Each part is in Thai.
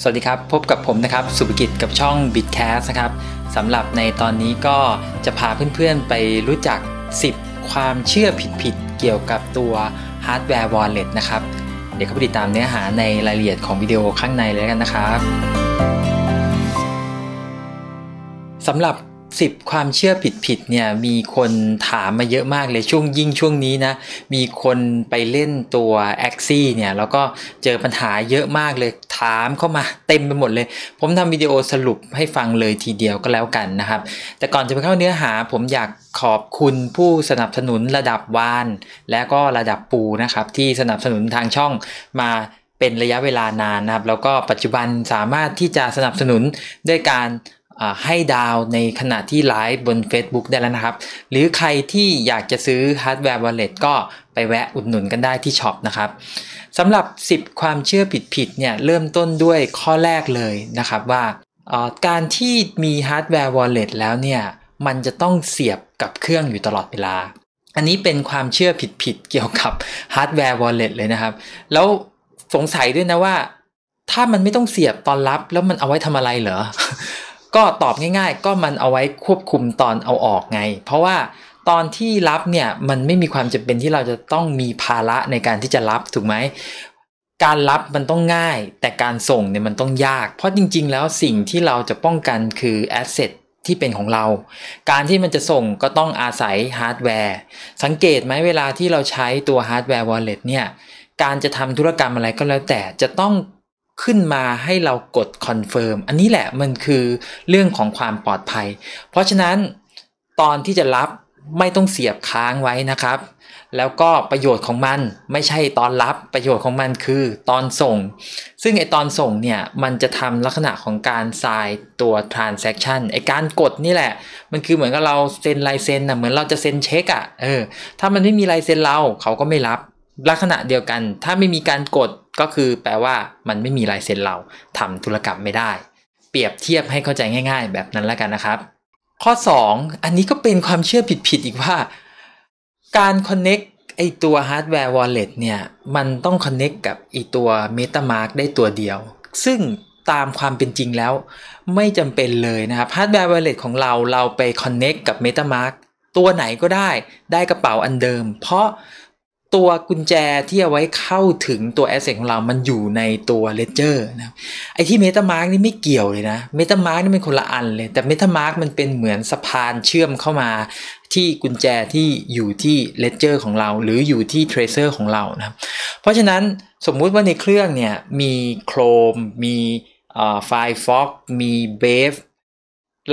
สวัสดีครับ พบกับผมนะครับ สุภกิจกับช่อง Bitcast นะครับ สำหรับในตอนนี้ก็จะพาเพื่อนๆ ไปรู้จัก 10 ความเชื่อผิดๆ เกี่ยวกับตัวฮาร์ดแวร์วอลเล็ตนะครับ เดี๋ยวเข้าไปติดตามเนื้อหาในรายละเอียดของวิดีโอข้างในเลยกันนะครับ สำหรับสิบความเชื่อผิดๆเนี่ยมีคนถามมาเยอะมากเลยช่วงยิ่งช่วงนี้นะมีคนไปเล่นตัวแอคซี่เนี่ยแล้วก็เจอปัญหาเยอะมากเลยถามเข้ามาเต็มไปหมดเลย ผมทำวิดีโอสรุปให้ฟังเลยทีเดียวก็แล้วกันนะครับแต่ก่อนจะไปเข้าเนื้อหา ผมอยากขอบคุณผู้สนับสนุนระดับวาน และก็ระดับปูนะครับที่สนับสนุนทางช่องมาเป็นระยะเวลานานนะครับแล้วก็ปัจจุบันสามารถที่จะสนับสนุนด้วยการให้ดาวในขณะที่ไลฟ์บน Facebook ได้แล้วนะครับ หรือใครที่อยากจะซื้อฮาร์ดแวร์วอลเล็ตก็ไปแวะอุดหนุนกันได้ที่ช็อปนะครับสำหรับ 10 ความเชื่อผิดๆเนี่ยเริ่มต้นด้วยข้อแรกเลยนะครับ ว่าการที่มีฮาร์ดแวร์วอลเล็ตแล้วเนี่ย มันจะต้องเสียบกับเครื่องอยู่ตลอดเวลา อันนี้เป็นความเชื่อผิดๆเกี่ยวกับฮาร์ดแวร์วอลเล็ตเลยนะครับ แล้วสงสัยด้วยนะว่า ถ้ามันไม่ต้องเสียบตอนรับแล้วมันเอาไว้ทำอะไรเหรอก็ตอบง่ายๆ ก็มันเอาไว้ควบคุมตอนเอาออกไง เพราะว่าตอนที่รับเนี่ย มันไม่มีความจำเป็นที่เราจะต้องมีภาระในการที่จะรับถูกไหมการรับมันต้องง่าย แต่การส่งเนี่ยมันต้องยาก เพราะจริงๆ แล้วสิ่งที่เราจะป้องกันคือแอสเซทที่เป็นของเรา การที่มันจะส่งก็ต้องอาศัยฮาร์ดแวร์ สังเกตไหมเวลาที่เราใช้ตัวฮาร์ดแวร์วอลเล็ตเนี่ย การจะทำธุรกรรมอะไรก็แล้วแต่จะต้องขึ้นมาให้เรากดคอนเฟิร์มอันนี้แหละมันคือเรื่องของความปลอดภัย เพราะฉะนั้นตอนที่จะรับไม่ต้องเสียบค้างไว้นะครับ แล้วก็ประโยชน์ของมัน ไม่ใช่ตอนรับประโยชน์ของมันคือตอนส่ง ซึ่งไอตอนส่งเนี่ย มันจะทำลักษณะของการทรายตัวทราน s ซคชันไอการกดนี่แหละ มันคือเหมือนกับเราเซ็นลายเซ็นนะเหมือนเราจะเซ็นเช็คอ่ะเออถ้ามันไม่มีลายเซ็นเราเขาก็ไม่รับลักษณะเดียวกัน ถ้าไม่มีการกดก็คือแปลว่ามันไม่มีลายเซ็นเราทำธุรกรรมไม่ได้ เปรียบเทียบให้เข้าใจง่าย ๆ แบบนั้นแล้วกันนะครับ ข้อ 2 อันนี้ก็เป็นความเชื่อผิด ๆ อีกว่า การ connect ไอตัวฮาร์ดแวร์วอลเล็ตเนี่ย มันต้อง connect กับไอตัวมตามาร์กได้ตัวเดียว ซึ่งตามความเป็นจริงแล้ว ไม่จำเป็นเลยนะครับฮาร์ดแวร์วอลเล็ตของเราเราไป connect กับมตามาร์กตัวไหนก็ได้ ได้กระเป๋าอันเดิม เพราะตัวกุญแจที่เอาไว้เข้าถึงตัวแอสเซทของเรามันอยู่ในตัวเลเจอร์นะไอที่มตามาร์กนี่ไม่เกี่ยวเลยนะมตามาร์กนี่เป็นคนละอันเลย แต่มตามาร์กมันเป็นเหมือนสะพานเชื่อมเข้ามาที่กุญแจที่อยู่ที่เลเจอร์ของเรา หรืออยู่ที่เทรเซอร์ของเรานะเพราะฉะนั้นสมมุติว่าในเครื่องเนี่ย มีโครมมีไฟล์ฟ็อกมีเบฟ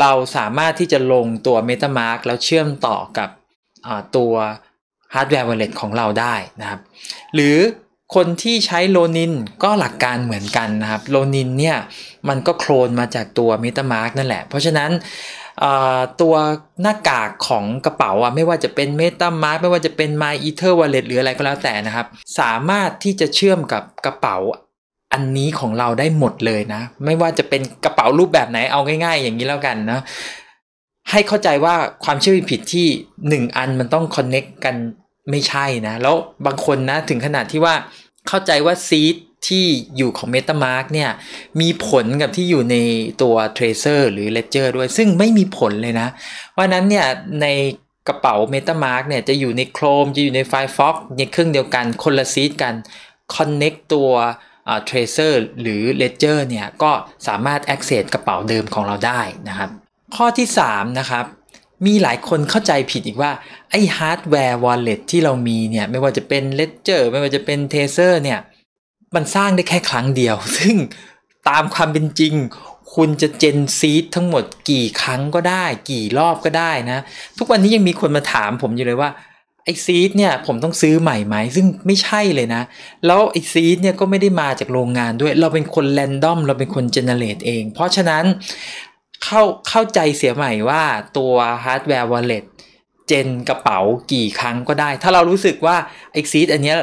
เราสามารถที่จะลงตัวมตามาร์กแล้วเชื่อมต่อกับตัวฮาร์ดแวร์วอลเลตของเราได้นะครับ หรือคนที่ใช้โลนินก็หลักการเหมือนกันนะครับโลนินเนี่ย มันก็โคลนมาจากตัวมิเตอร์มาร์กนั่นแหละ เพราะฉะนั้นตัวหน้ากากของกระเป๋าอะไม่ว่าจะเป็นเมตา Mask ไม่ว่าจะเป็น My Ether Wallet หรืออะไรก็แล้วแต่นะครับ สามารถที่จะเชื่อมกับกระเป๋าอันนี้ของเราได้หมดเลยนะ ไม่ว่าจะเป็นกระเป๋ารูปแบบไหนเอาง่ายๆ อย่างนี้แล้วกันนะให้เข้าใจว่าความเชื่อผิดที่ 1 อันมันต้องคอนเน็กกันไม่ใช่นะแล้วบางคนนะถึงขนาดที่ว่าเข้าใจว่าซีดที่อยู่ของ MetaMark เนี่ยมีผลกับที่อยู่ในตัว Tracer หรือ Ledger ด้วยซึ่งไม่มีผลเลยนะว่านั้นเนี่ยในกระเป๋า MetaMark เนี่ยจะอยู่ใน Chrome จะอยู่ใน Firefox ในเครื่องเดียวกันคนละซีดกัน Connect ตัว Tracer หรือ Ledger เนี่ยก็สามารถ access กระเป๋าเดิมของเราได้นะครับ ข้อที่ 3 นะครับมีหลายคนเข้าใจผิดอีกว่า ไอ้ฮาร์ดแวร์วอลเล็ตที่เรามีเนี่ย ไม่ว่าจะเป็นเลเจอร์ไม่ว่าจะเป็นเทเซอร์เนี่ย มันสร้างได้แค่ครั้งเดียว ซึ่งตามความเป็นจริง คุณจะเจนซีดทั้งหมดกี่ครั้งก็ได้กี่รอบก็ได้นะ ทุกวันนี้ยังมีคนมาถามผมอยู่เลยว่า ไอซีดเนี่ย ผมต้องซื้อใหม่ไหมซึ่งไม่ใช่เลยนะ แล้วไอซีดเนี่ยก็ไม่ได้มาจากโรงงานด้วย เราเป็นคนแรนดอมเราเป็นคนเจเนเรตเอง เพราะฉะนั้นเข้าเข้าใจเสียใหม่ว่าตัวฮาร์ดแวร์วอลเล็ตเจนกระเป๋ากี่ครั้งก็ได้ ถ้าเรารู้สึกว่าไอซีดอันนี้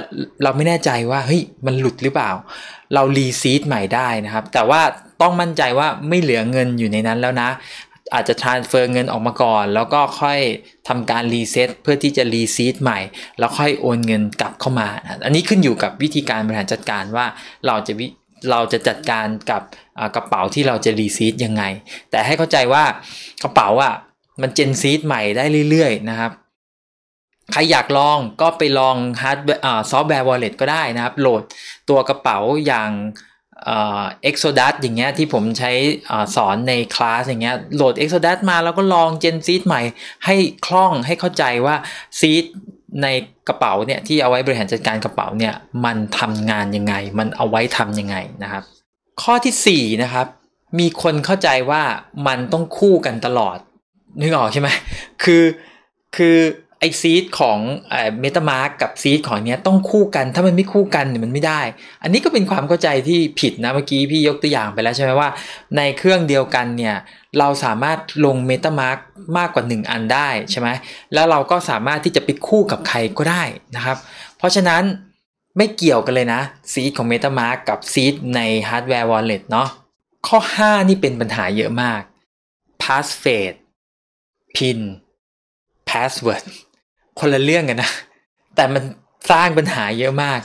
เราไม่แน่ใจว่าเฮ้ยมันหลุดหรือเปล่า เรารีซีดใหม่ได้นะครับ แต่ว่าต้องมั่นใจว่าไม่เหลือเงินอยู่ในนั้นแล้วนะ อาจจะ transfer เงินออกมาก่อน แล้วก็ค่อยทำการรีเซ็ตเพื่อที่จะรีซีดใหม่ แล้วค่อยโอนเงินกลับเข้ามา อันนี้ขึ้นอยู่กับวิธีการบริหารจัดการว่าเราจะเราจะจัดการกับกระเป๋าที่เราจะรีซีดยังไง แต่ให้เข้าใจว่ากระเป๋าอ่ะมันเจนซีดใหม่ได้เรื่อยๆนะครับ ใครอยากลองก็ไปลองฮาร์ดซอฟต์แวร์วอลเล็ตก็ได้นะครับ โหลดตัวกระเป๋าอย่างเอ็กโซดัสอย่างเงี้ยที่ผมใช้สอนในคลาสอย่างเงี้ยโหลด Exodus มาแล้วก็ลองเจนซีดใหม่ ให้คล่องให้เข้าใจว่าซีดในกระเป๋าเนี่ยที่เอาไว้บริหารจัดการกระเป๋าเนี่ยมันทำงานยังไง มันเอาไว้ทำยังไงนะครับข้อที่ 4 นะครับ มีคนเข้าใจว่ามันต้องคู่กันตลอด นึกออกใช่ไหมคือคือไอซีดของเมตามาร์กกับซีดของเนี้ยต้องคู่กันถ้ามันไม่คู่กันเนี่ยมันไม่ได้ อันนี้ก็เป็นความเข้าใจที่ผิดนะเมื่อกี้พี่ยกตัวอย่างไปแล้วใช่ไหมว่า ในเครื่องเดียวกันเนี่ย เราสามารถลงเมตามาร์กมากกว่า 1 อันได้ใช่ไหมแล้วเราก็สามารถที่จะไปคู่กับใครก็ได้นะครับ เพราะฉะนั้นไม่เกี่ยวกันเลยนะซีดของ MetaMask กับซีดในฮาร์ดแวร์วอลเล็ตเนาะข้อ 5 นี่เป็นปัญหาเยอะมาก Passphrase PIN Password คนละเรื่องกันนะ แต่มันสร้างปัญหาเยอะมาก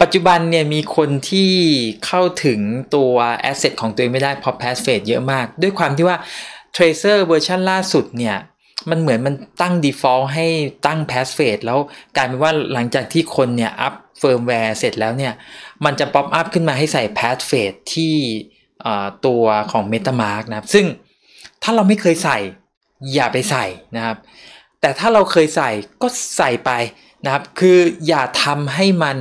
ปัจจุบันเนี่ยมีคนที่เข้าถึงตัวแอสเซทของตัวเองไม่ได้เพราะ Passphrase เยอะมาก ด้วยความที่ว่า Tracer เวอร์ชันล่าสุดเนี่ยมันเหมือนมันตั้ง default ให้ตั้ง passphrase แล้วกลายเป็นว่าหลังจากที่คนเนี่ยอัพเฟิร์มแวร์เสร็จแล้วเนี่ย มันจะป๊อปอัพขึ้นมาให้ใส่ passphrase ที่ตัวของ MetaMask นะครับ ซึ่งถ้าเราไม่เคยใส่อย่าไปใส่นะครับแต่ถ้าเราเคยใส่ก็ใส่ไปนะครับ คืออย่าทำให้มัน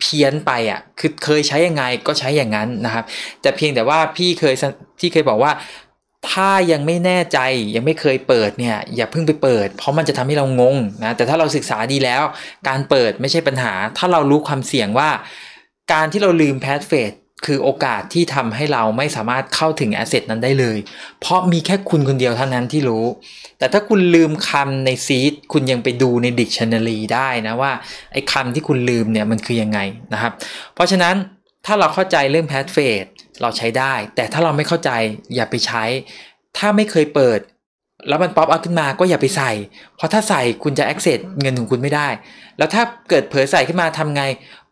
เพี้ยนไปอ่ะคือเคยใช้ยังไงก็ใช้อย่างนั้นนะครับแต่เพียงแต่ว่าพี่เคยที่เคยบอกว่าถ้ายังไม่แน่ใจยังไม่เคยเปิดเนี่ย อย่าเพิ่งไปเปิด เพราะมันจะทำให้เรางงนะแต่ถ้าเราศึกษาดีแล้ว การเปิดไม่ใช่ปัญหา ถ้าเรารู้ความเสี่ยงว่า การที่เราลืมแพสเฟสคือโอกาสที่ทำให้เราไม่สามารถเข้าถึงแอสเซทนั้นได้เลย เพราะมีแค่คุณคนเดียวเท่านั้นที่รู้ แต่ถ้าคุณลืมคำในซีดคุณยังไปดูในดิกชันนารีได้นะว่าไอ้คำที่คุณลืมเนี่ยมันคือยังไงนะครับ เพราะฉะนั้นถ้าเราเข้าใจเรื่องแพทเฟสเราใช้ได้ แต่ถ้าเราไม่เข้าใจอย่าไปใช้ ถ้าไม่เคยเปิด แล้วมันป๊อปเอาขึ้นมาก็อย่าไปใส่ เพราะถ้าใส่คุณจะ access เงินของคุณไม่ได้ แล้วถ้าเกิดเผลอใส่ขึ้นมาทำไง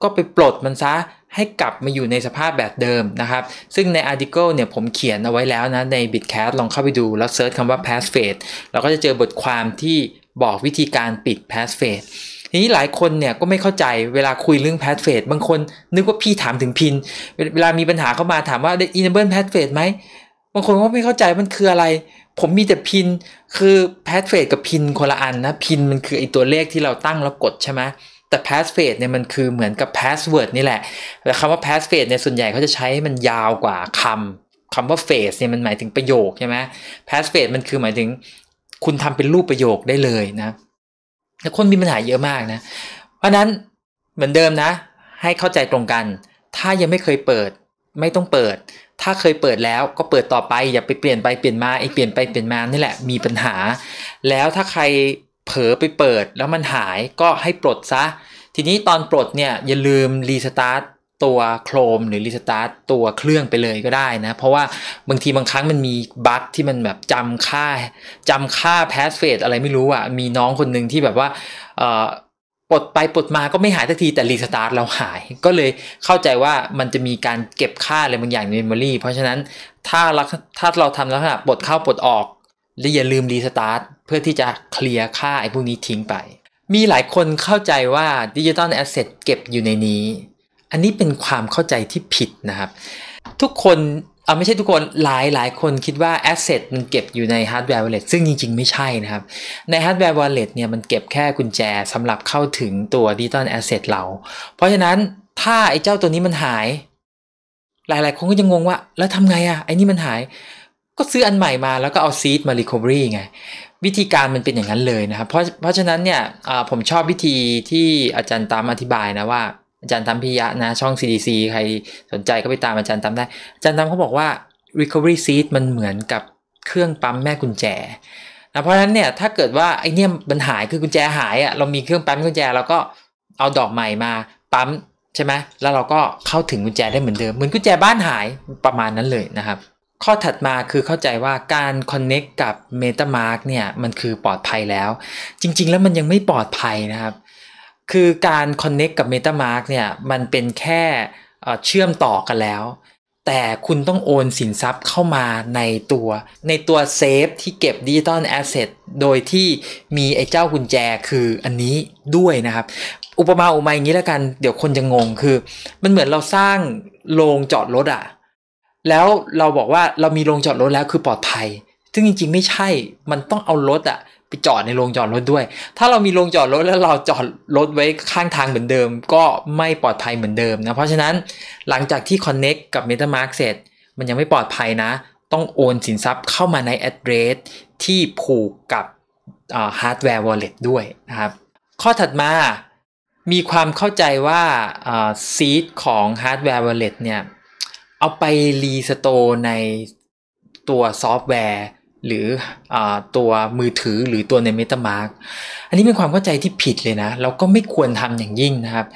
ก็ไปปลดมันซะให้กลับมาอยู่ในสภาพแบบเดิมนะครับ ซึ่งใน article เนี่ยผมเขียนเอาไว้แล้วนะใน Bitcat s ลองเข้าไปดูแล้วเซิร์ชคำว่า pass f a s e เราก็จะเจอบทความที่บอกวิธีการปิด pass f a s e ทีนี้หลายคนเนี่ยก็ไม่เข้าใจเวลาคุยเรื่องแพทเฟดบางคนนึกว่าพี่ถามถึงพินเวลามีปัญหาเข้ามาถามว่าได้อินเบิลแพทเฟดไหมบางคนก็ไม่เข้าใจมันคืออะไร ผมมีแต่พินคือแพทเฟดกับพิน คนละอันนะพินมันคือไอตัวเลขที่เราตั้งแล้วกดใช่ไหมแต่แพ s เฟดเนี่ยมันคือเหมือนกับพสเวิร์ดนี่แหละแต่คำว่าแพ s เฟดเนี่ยส่วนใหญ่เขาจะใช้ให้มันยาวกว่าคำคำว่าเฟสเนี่ยมันหมายถึงประโยคใช่ไหมแพ s เฟดมันคือหมายถึง คุณทำเป็นรูปประโยคได้เลยนะแคนมีปัญหาเยอะมากนะ เพราะนั้นเหมือนเดิมนะ ให้เข้าใจตรงกัน ถ้ายังไม่เคยเปิดไม่ต้องเปิด ถ้าเคยเปิดแล้วก็เปิดต่อไปอย่าไปเปลี่ยนไปเปลี่ยนมาไอ้เปลี่ยนไปเปลี่ยนมานี่แหละมีปัญหา แล้วถ้าใครเผลอไปเปิดแล้วมันหายก็ให้ปลดซะ ทีนี้ตอนปลดเนี่ยอย่าลืมรีสตาร์ทตัวโครมหรือรีสตาร์ตตัวเครื่องไปเลยก็ได้นะ เพราะว่าบางทีบางครั้งมันมีบั๊กที่มันแบบจำค่าจำค่าแพสเฟสอะไรไม่รู้อะ่ะมีน้องคนหนึ่งที่แบบว่าปลดไปปลดมาก็ไม่หายสักทีแต่รีสตาร์ทเราหาย ก็เลยเข้าใจว่ามันจะมีการเก็บค่าอะไรบางอย่างในเมมโมรีเพราะฉะนั้นถ้าเราถ้าเราทำลักษณะปลดเข้าปลดออกและอย่าลืมรีสตาร์ทเพื่อที่จะเคลียร์ค่าไอ้พวกนี้ทิ้งไปมีหลายคนเข้าใจว่าดิจิตอลแอสเซทเก็บอยู่ในนี้อันนี้เป็นความเข้าใจที่ผิดนะครับ ทุกคน เอาไม่ใช่ทุกคนหลายหลายคนคิดว่าแอสเซทมันเก็บอยู่ในฮาร์ดแวร์วอลเล็ตซึ่งจริงๆ ไม่ใช่นะครับ ในฮาร์ดแวร์วอลเล็ตเนี่ยมันเก็บแค่กุญแจสำหรับเข้าถึงตัวดิจิตอลแอสเซทเรา เพราะฉะนั้นถ้าไอ้เจ้าตัวนี้มันหาย หลายๆ คนก็จะงงว่า แล้วทำไงอะไอ้นี่มันหาย ก็ซื้ออันใหม่มา แล้วก็เอาซีดมารีคอเวอรี่ไง วิธีการมันเป็นอย่างนั้นเลยนะครับเพราะเพราะฉะนั้นเนี่ยผมชอบวิธีที่อาจารย์ตามอธิบายนะว่าอาจารย์ทำพิยะนะช่อง CDC ใครสนใจก็ไปตามอาจารย์ทำได้อาจารย์ทำเขาบอกว่า recovery seat มันเหมือนกับเครื่องปั๊มแม่กุญแจนะเพราะฉะนั้นเนี่ยถ้าเกิดว่าไอเนี่ยมันหายคือกุญแจหายอะเรามีเครื่องปั๊มกุญแจ เราก็เอาดอกใหม่มาปั๊มใช่ไหมแล้วเราก็เข้าถึงกุญแจได้เหมือนเดิมเหมือนกุญแจบ้านหายประมาณนั้นเลยนะครับ ข้อถัดมาคือเข้าใจว่าการ Connect กับ m e t a m a ์ k เนี่ยมันคือปลอดภัยแล้ว จริง ๆ แล้วมันยังไม่ปลอดภัยนะครับคือการคอนเน c กกับ MetaMask เนี่ย มันเป็นแค่เชื่อมต่อกันแล้ว แต่คุณต้องโอนสินทรัพย์เข้ามาในตัว ในตัวเซฟที่เก็บดิจิตอลแอสเซทโดยที่มีไอ้เจ้ากุญแจคืออันนี้ด้วยนะครับ อุปมาอุปไมยอย่างนี้แล้วกันเดี๋ยวคนจะงงคือ มันเหมือนเราสร้างโรงจอดรถอะแล้วเราบอกว่าเรามีโรงจอดรถแล้วคือปลอดภัยซึ่งจริงๆ ไม่ใช่มันต้องเอารถอะไปจอดในโรงจอดรถด้วย ถ้าเรามีโรงจอดรถแล้วเราจอดรถไว้ข้างทางเหมือนเดิม ก็ไม่ปลอดภัยเหมือนเดิมนะ เพราะฉะนั้นหลังจากที่คอนเน c t กับ MetaMask เสร็จ มันยังไม่ปลอดภัยนะ ต้องโอนสินทรัพย์เข้ามาในแอดเดรสที่ผูกกับฮร์ดแวร์วอลเล็ตด้วยนะครับ ข้อถัดมามีความเข้าใจว่าซีดของฮร์ดแวร์วอลเล็ตเนี่ยเอาไปรีสโตในตัวซอฟต์แวร์หรืออตัวมือถือหรือตัวในมตามาร์กอันนี้เป็นความเข้าใจที่ผิดเลยนะ เราก็ไม่ควรทำอย่างยิ่งนะครับ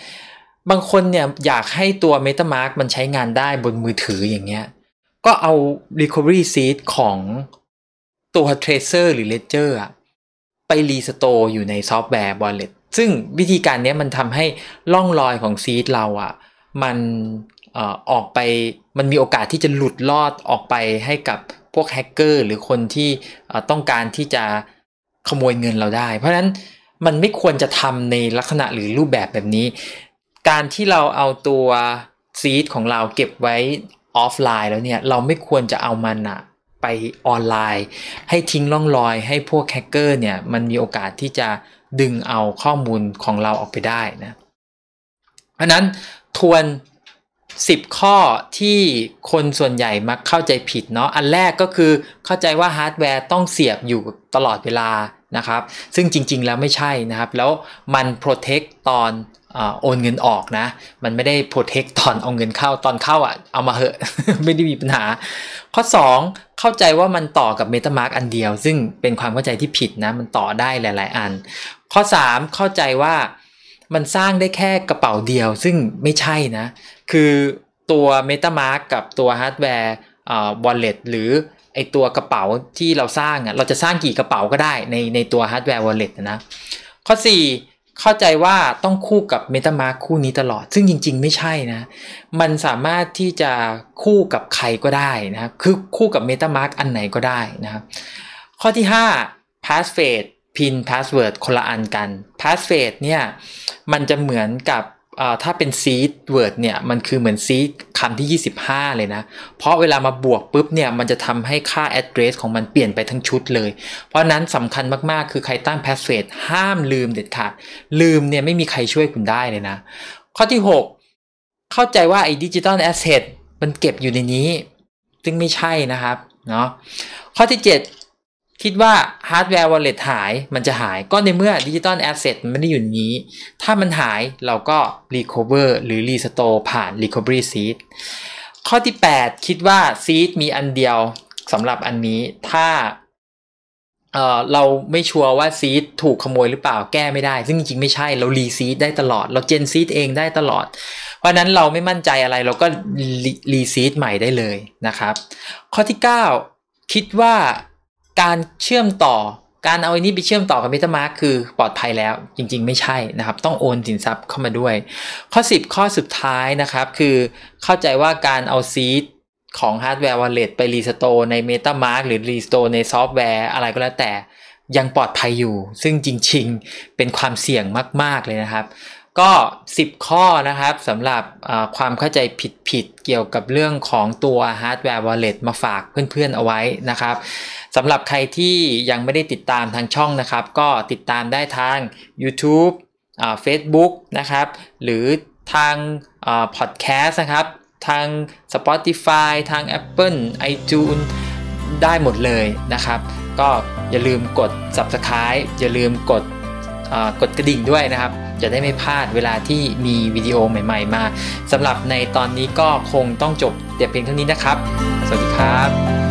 บางคนเนี่ยอยากให้ตัวมตามาร์กมันใช้งานได้บนมือถืออย่างเงี้ยก็เอา Recovery Seed ของตัว Tracer หรือ Ledger ไปรีสโตร์อยู่ในซอฟต์แวร์ Wallet ซึ่งวิธีการนี้มันทำให้ล่องรอยของซีดเราอะ่ะ มันออกไปมันมีโอกาสที่จะหลุดลอดออกไปให้กับพวกแฮกเกอร์ หรือคนที่ต้องการที่จะขโมยเงินเราได้ เพราะฉะนั้นมันไม่ควรจะทำในลักษณะหรือรูปแบบแบบนี้ การที่เราเอาตัวซีดของเราเก็บไว้ออฟไลน์แล้วเนี่ย เราไม่ควรจะเอามันอะไปออนไลน์ ให้ทิ้งร่องรอยให้พวกแฮกเกอร์เนี่ยมันมีโอกาสที่จะดึงเอาข้อมูลของเราออกไปได้นะ เพราะนั้นทวน10 ข้อที่คนส่วนใหญ่มักเข้าใจผิดเนาะอันแรกก็คือเข้าใจว่าฮาร์ดแวร์ต้องเสียบอยู่ตลอดเวลานะครับ ซึ่งจริง ๆแล้วไม่ใช่นะครับ แล้วมันโปรเทคตอนโอนเงินออกนะ มันไม่ได้โปรเทคตอนเอาเงินเข้าตอนเข้าอ่ะเอามาเหอะไม่ได้มีปัญหา ข้อ 2 เข้าใจว่ามันต่อกับมตามาร์กอันเดียว ซึ่งเป็นความเข้าใจที่ผิดนะ มันต่อได้หลาย ๆอัน ข้อ 3 เข้าใจว่ามันสร้างได้แค่กระเป๋าเดียวซึ่งไม่ใช่นะคือตัว MetaMask กับตัวฮาร์ดแวร์วอลเล็ตหรือไอตัวกระเป๋าที่เราสร้างอ่ะเราจะสร้างกี่กระเป๋าก็ได้ ในในตัวฮาร์ดแวร์วอลเล็ตนะข้อ 4 เข้าใจว่าต้องคู่กับ MetaMask คู่นี้ตลอด ซึ่งจริง ๆไม่ใช่นะมันสามารถที่จะคู่กับใครก็ได้นะคือคู่กับ MetaMask อันไหนก็ได้นะข้อที่ 5 p a s s r a s e พินพาสเวิร์ดคนละอันกันพาสเวิร์ดเนี่ยมันจะเหมือนกับถ้าเป็นซีดเวิร์ดเนี่ยมันคือเหมือนซีดคำที่ 25 เลยนะ เพราะเวลามาบวกปุ๊บเนี่ยมันจะทำให้ค่าแอดเดรสของมันเปลี่ยนไปทั้งชุดเลย เพราะนั้นสำคัญมากๆคือใครตั้งพาสเฟสห้ามลืมเด็ดขาดลืมเนี่ยไม่มีใครช่วยคุณได้เลยนะ ข้อที่ 6 เข้าใจว่าไอ้ดิจิตอลแอสเซทมันเก็บอยู่ในนี้ ซึ่งไม่ใช่นะครับเนาะข้อที่7คิดว่าฮาร์ดแวร์วอลเล็ตหาย มันจะหาย ก็ในเมื่อดิจิตอลแอสเซทมันไม่ได้อยู่นี้ ถ้ามันหายเราก็รีคอเวอร์หรือรีสโตร์ผ่านีคอเวอรี่ซีดข้อที่ 8 คิดว่าซีดมีอันเดียวสำหรับอันนี้ ถ้าเเราไม่ชัวร์ว่าซีดถูกขโมยหรือเปล่าแก้ไม่ได้ ซึ่งจริงๆ ไม่ใช่ เรารีซีดได้ตลอด เราเจนซีดเองได้ตลอด เพราะนั้นเราไม่มั่นใจอะไรเราก็รีซีดใหม่ได้เลยนะครับ ข้อที่9คิดว่าการเชื่อมต่อการเอาอันนี้ไปเชื่อมต่อกับเมตามาร์คคือปลอดภัยแล้ว จริง ๆ ไม่ใช่นะครับ ต้องโอนสินทรัพย์เข้ามาด้วย ข้อ 10 ข้อสุดท้ายนะครับคือเข้าใจว่าการเอาซีดของฮาร์ดแวร์วอลเล็ตไปรีสโตในมตามาร์ k หรือรีสโตในซอฟต์แวร์อะไรก็แล้วแต่ยังปลอดภัยอยู่ ซึ่งจริงๆเป็นความเสี่ยงมาก ๆ เลยนะครับก็ 10 ข้อนะครับสำหรับความเข้าใจผิดๆเกี่ยวกับเรื่องของตัวฮร์ดแวร์วอลเล็ตมาฝากเพื่อนๆเอาไว้นะครับสำหรับใครที่ยังไม่ได้ติดตามทางช่องนะครับ ก็ติดตามได้ทาง YouTube Facebook นะครับ หรือทางพอดแคสต์นะครับ ทาง Spotify ทาง Apple iTunes ได้หมดเลยนะครับ ก็อย่าลืมกด Subscribe อย่าลืมกดกดกระดิ่งด้วยนะครับจะได้ไม่พลาดเวลาที่มีวิดีโอใหม่ ๆ มาสำหรับในตอนนี้ก็คงต้องจบแต่เพียงเท่านี้นะครับ สวัสดีครับ